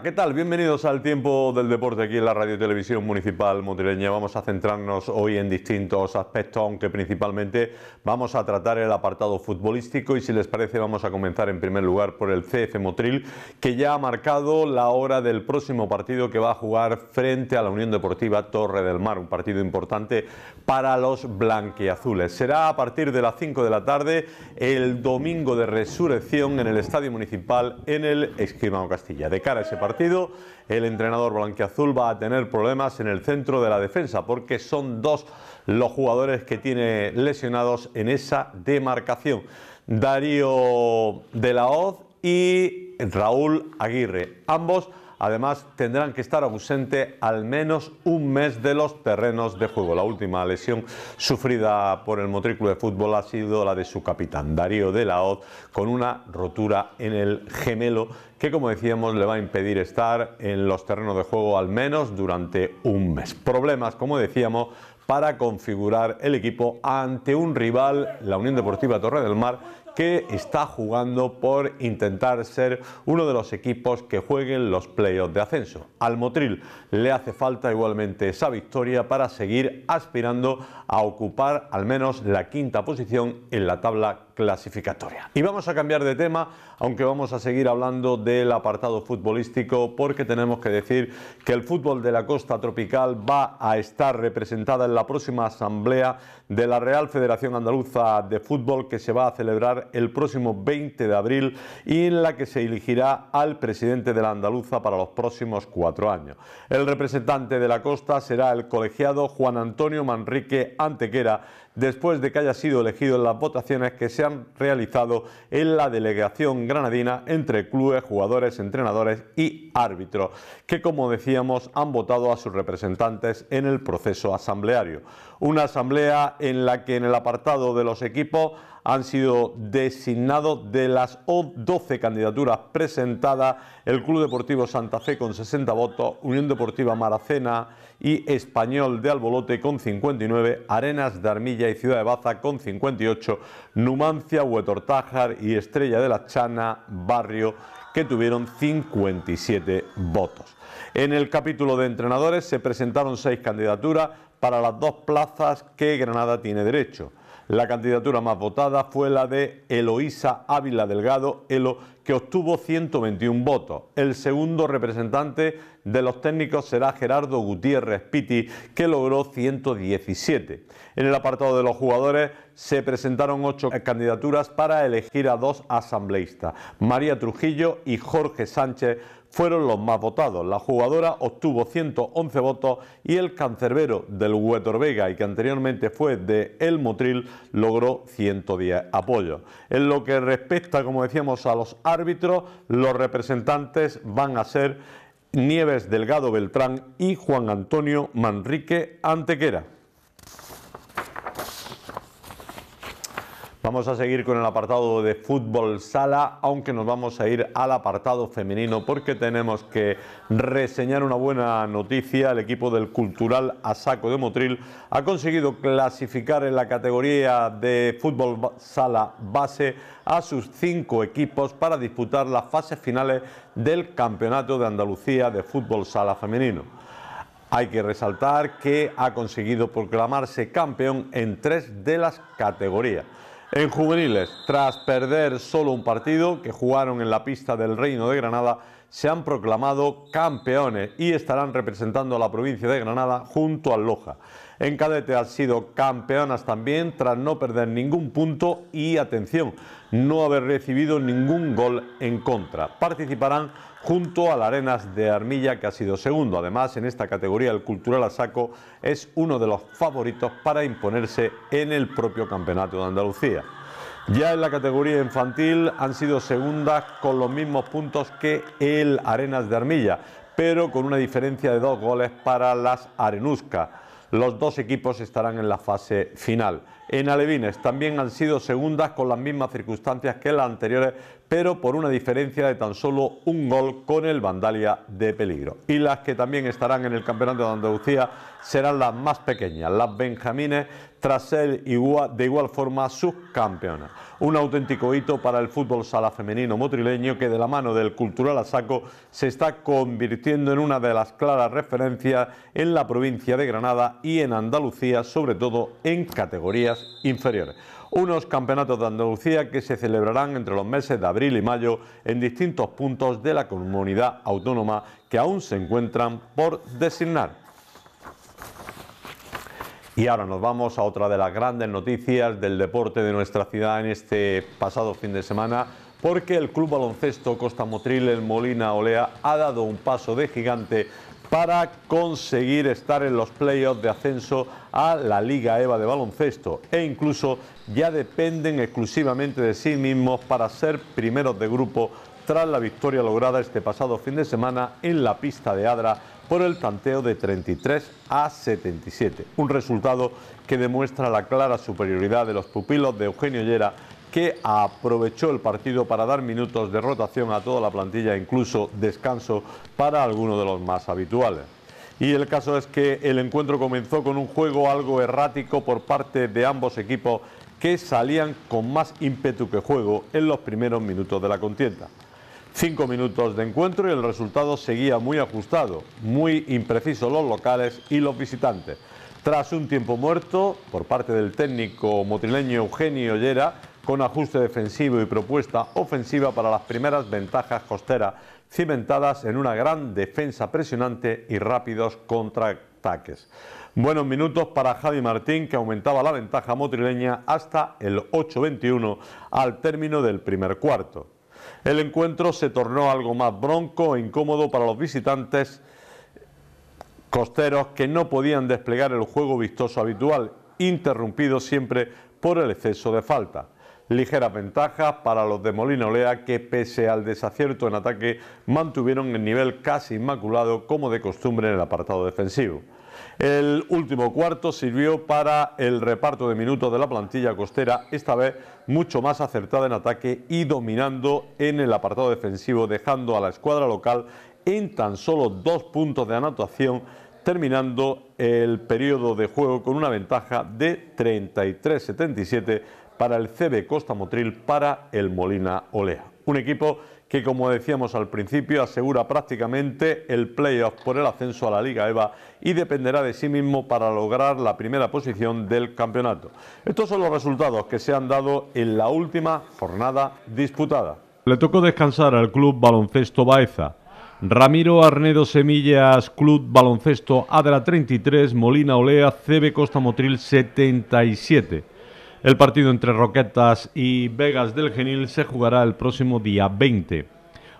¿qué tal? Bienvenidos al Tiempo del Deporte aquí en la Radio Televisión Municipal motrileña. Vamos a centrarnos hoy en distintos aspectos, aunque principalmente vamos a tratar el apartado futbolístico y si les parece vamos a comenzar en primer lugar por el CF Motril, que ya ha marcado la hora del próximo partido que va a jugar frente a la Unión Deportiva Torre del Mar, un partido importante para los blanquiazules. Será a partir de las 5 de la tarde el domingo de resurrección en el Estadio Municipal en el Esquimao Castilla. De cara a ese partido. El entrenador blanquiazul va a tener problemas en el centro de la defensa porque son dos los jugadores que tiene lesionados en esa demarcación. Darío de la Hoz y Raúl Aguirre. Ambos Además, tendrán que estar ausente al menos un mes de los terrenos de juego. La última lesión sufrida por el motrículo de Fútbol ha sido la de su capitán, Darío de la Hoz, con una rotura en el gemelo que como decíamos le va a impedir estar en los terrenos de juego al menos durante un mes. Problemas, como decíamos, para configurar el equipo ante un rival, la Unión Deportiva Torre del Mar, que está jugando por intentar ser uno de los equipos que jueguen los playoffs de ascenso. Al Motril le hace falta igualmente esa victoria para seguir aspirando a ocupar al menos la quinta posición en la tabla clasificatoria. Y vamos a cambiar de tema, aunque vamos a seguir hablando del apartado futbolístico, porque tenemos que decir que el fútbol de la costa tropical va a estar representada en la próxima asamblea de la Real Federación Andaluza de Fútbol, que se va a celebrar el próximo 20 de abril y en la que se elegirá al presidente de la Andaluza para los próximos cuatro años. El representante de la costa será el colegiado Juan Antonio Manrique Antequera, después de que haya sido elegido en las votaciones que se han realizado en la delegación granadina entre clubes, jugadores, entrenadores y árbitros, que como decíamos han votado a sus representantes en el proceso asambleario. Una asamblea en la que en el apartado de los equipos han sido designados de las 12 candidaturas presentadas, el Club Deportivo Santa Fe con 60 votos, Unión Deportiva Maracena y Español de Albolote con 59, Arenas de Armilla y Ciudad de Baza con 58, Numancia, Huetortájar y Estrella de la Chana, Barrio que tuvieron 57 votos. En el capítulo de entrenadores se presentaron seis candidaturas, para las dos plazas que Granada tiene derecho. La candidatura más votada fue la de Eloísa Ávila Delgado, Elo, que obtuvo 121 votos. El segundo representante de los técnicos será Gerardo Gutiérrez Piti, que logró 117. En el apartado de los jugadores se presentaron ocho candidaturas para elegir a dos asambleístas. María Trujillo y Jorge Sánchez fueron los más votados. La jugadora obtuvo 111 votos y el cancerbero del Huetor Vega y que anteriormente fue de El Motril logró 110 apoyos. En lo que respecta, como decíamos, a los árbitro. los representantes van a ser Nieves Delgado Beltrán y Juan Antonio Manrique Antequera. Vamos a seguir con el apartado de fútbol sala, aunque nos vamos a ir al apartado femenino porque tenemos que reseñar una buena noticia. El equipo del Cultural Asaco de Motril ha conseguido clasificar en la categoría de fútbol sala base a sus cinco equipos para disputar las fases finales del Campeonato de Andalucía de Fútbol Sala Femenino. Hay que resaltar que ha conseguido proclamarse campeón en tres de las categorías. En juveniles, tras perder solo un partido que jugaron en la pista del Reino de Granada, se han proclamado campeones y estarán representando a la provincia de Granada junto al Loja. En cadete han sido campeonas también tras no perder ningún punto y, atención, no haber recibido ningún gol en contra. Participarán junto al Arenas de Armilla que ha sido segundo. Además, en esta categoría el Cultural Asaco es uno de los favoritos para imponerse en el propio Campeonato de Andalucía. Ya en la categoría infantil han sido segundas con los mismos puntos que el Arenas de Armilla, pero con una diferencia de dos goles para las Arenuscas. Los dos equipos estarán en la fase final. En Alevines también han sido segundas con las mismas circunstancias que las anteriores, pero por una diferencia de tan solo un gol con el Vandalia de peligro. Y las que también estarán en el Campeonato de Andalucía serán las más pequeñas. Las Benjamines tras ser igual, de igual forma subcampeona. Un auténtico hito para el fútbol sala femenino motrileño que de la mano del cultural Asaco se está convirtiendo en una de las claras referencias en la provincia de Granada y en Andalucía, sobre todo en categorías inferiores. Unos campeonatos de Andalucía que se celebrarán entre los meses de abril y mayo en distintos puntos de la comunidad autónoma que aún se encuentran por designar. Y ahora nos vamos a otra de las grandes noticias del deporte de nuestra ciudad en este pasado fin de semana, porque el Club Baloncesto Costa Motril, el Molina Olea, ha dado un paso de gigante para conseguir estar en los playoffs de ascenso a la Liga EVA de baloncesto e incluso ya dependen exclusivamente de sí mismos para ser primeros de grupo tras la victoria lograda este pasado fin de semana en la pista de Adra por el tanteo de 33 a 77. Un resultado que demuestra la clara superioridad de los pupilos de Eugenio Llera que aprovechó el partido para dar minutos de rotación a toda la plantilla, incluso descanso para algunos de los más habituales. Y el caso es que el encuentro comenzó con un juego algo errático por parte de ambos equipos que salían con más ímpetu que juego en los primeros minutos de la contienda. Cinco minutos de encuentro y el resultado seguía muy ajustado, muy impreciso los locales y los visitantes. Tras un tiempo muerto por parte del técnico motrileño Eugenio Llera, con ajuste defensivo y propuesta ofensiva para las primeras ventajas costeras, cimentadas en una gran defensa presionante y rápidos contraataques. Buenos minutos para Javi Martín, que aumentaba la ventaja motrileña hasta el 8-21 al término del primer cuarto. El encuentro se tornó algo más bronco e incómodo para los visitantes costeros que no podían desplegar el juego vistoso habitual, interrumpido siempre por el exceso de falta. Ligeras ventajas para los de Molina que pese al desacierto en ataque mantuvieron el nivel casi inmaculado como de costumbre en el apartado defensivo. El último cuarto sirvió para el reparto de minutos de la plantilla costera, esta vez mucho más acertada en ataque y dominando en el apartado defensivo, dejando a la escuadra local en tan solo dos puntos de anotación, terminando el periodo de juego con una ventaja de 33-77 para el CB Costa Motril, para el Molina Olea. Un equipo que como decíamos al principio asegura prácticamente el playoff por el ascenso a la Liga EVA y dependerá de sí mismo para lograr la primera posición del campeonato. Estos son los resultados que se han dado en la última jornada disputada. Le tocó descansar al club baloncesto Baeza. Ramiro Arnedo Semillas, Club Baloncesto Adra 33, Molina Olea, CB Costa Motril 77. El partido entre Roquetas y Vegas del Genil se jugará el próximo día 20.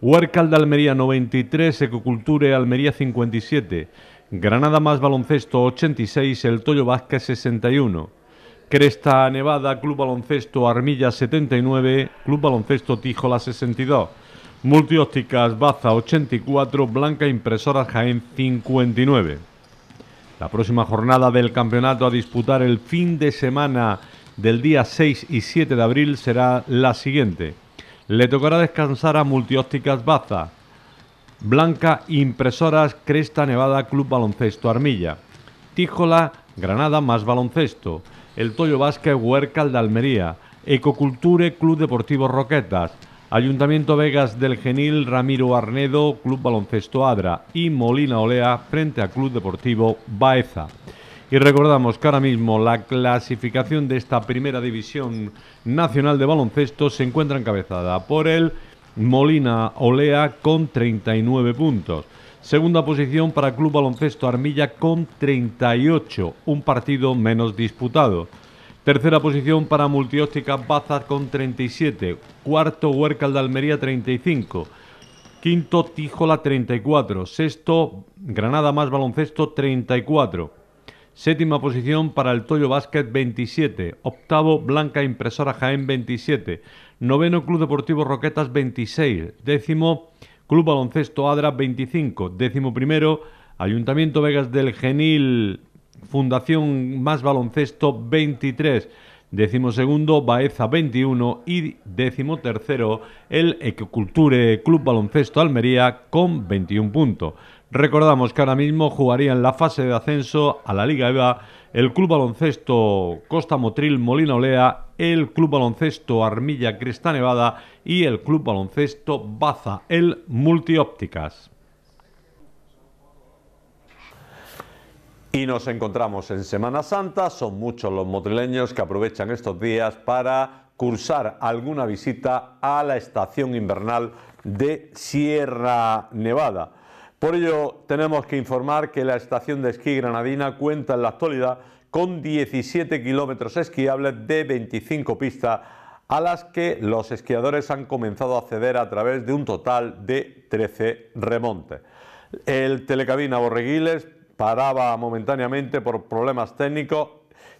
Huercal de Almería 93, Ecoculture Almería 57, Granada más Baloncesto 86, El Toyo Vázquez 61, Cresta Nevada, Club Baloncesto Armilla 79, Club Baloncesto Tijola 62, Multiópticas Baza 84, Blanca Impresora Jaén 59. La próxima jornada del campeonato a disputar el fin de semana del día 6 y 7 de abril será la siguiente. Le tocará descansar a Multiópticas Baza, Blanca Impresoras Cresta Nevada Club Baloncesto Armilla, Tíjola Granada más Baloncesto, El Toyo Vázquez Huercal de Almería, Ecoculture Club Deportivo Roquetas, Ayuntamiento Vegas del Genil Ramiro Arnedo Club Baloncesto Adra y Molina Olea frente a Club Deportivo Baeza. Y recordamos que ahora mismo la clasificación de esta primera división nacional de baloncesto se encuentra encabezada por el Molina Olea con 39 puntos. Segunda posición para Club Baloncesto Armilla con 38, un partido menos disputado. Tercera posición para Multióptica Baza con 37. Cuarto Huercal de Almería 35. Quinto Tijola 34. Sexto Granada más Baloncesto 34. Séptima posición para el Toyo Basket 27. Octavo Blanca Impresora Jaén 27. Noveno Club Deportivo Roquetas 26. Décimo Club Baloncesto Adra 25. Décimo primero Ayuntamiento Vegas del Genil Fundación Más Baloncesto 23. Décimo segundo Baeza 21 y décimo tercero el Ecoculture Club Baloncesto Almería con 21 puntos. Recordamos que ahora mismo jugaría en la fase de ascenso a la Liga EVA el Club Baloncesto Costa Motril Molina Olea, el Club Baloncesto Armilla Cresta Nevada y el Club Baloncesto Baza, el Multiópticas. Y nos encontramos en Semana Santa, son muchos los motrileños que aprovechan estos días para cursar alguna visita a la estación invernal de Sierra Nevada por ello, tenemos que informar que la estación de esquí granadina cuenta en la actualidad con 17 kilómetros esquiables de 25 pistas a las que los esquiadores han comenzado a acceder a través de un total de 13 remontes. El telecabina Borreguiles paraba momentáneamente por problemas técnicos,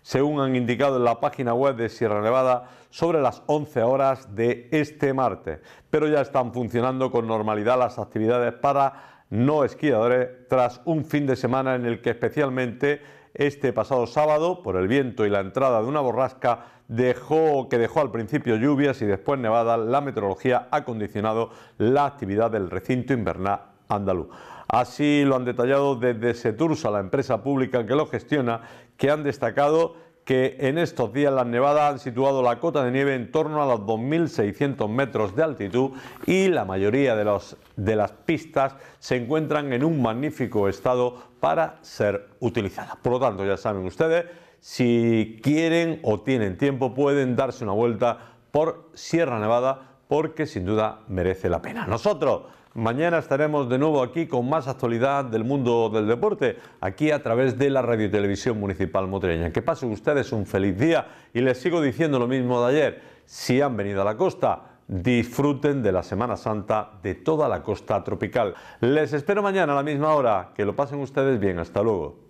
según han indicado en la página web de Sierra Nevada, sobre las 11 horas de este martes, pero ya están funcionando con normalidad las actividades para no esquiadores tras un fin de semana en el que especialmente este pasado sábado, por el viento y la entrada de una borrasca, dejó, que dejó al principio lluvias y después nevadas, la meteorología ha condicionado la actividad del recinto invernal andaluz. Así lo han detallado desde Setursa, la empresa pública que lo gestiona, que han destacado que en estos días las nevadas han situado la cota de nieve en torno a los 2.600 metros de altitud y la mayoría de, las pistas se encuentran en un magnífico estado para ser utilizadas. Por lo tanto, ya saben ustedes, si quieren o tienen tiempo pueden darse una vuelta por Sierra Nevada porque sin duda merece la pena. Nosotros Mañana estaremos de nuevo aquí con más actualidad del mundo del deporte, aquí a través de la Radio Televisión Municipal Motreña. Que pasen ustedes un feliz día y les sigo diciendo lo mismo de ayer. Si han venido a la costa, disfruten de la Semana Santa de toda la costa tropical. Les espero mañana a la misma hora. Que lo pasen ustedes bien. Hasta luego.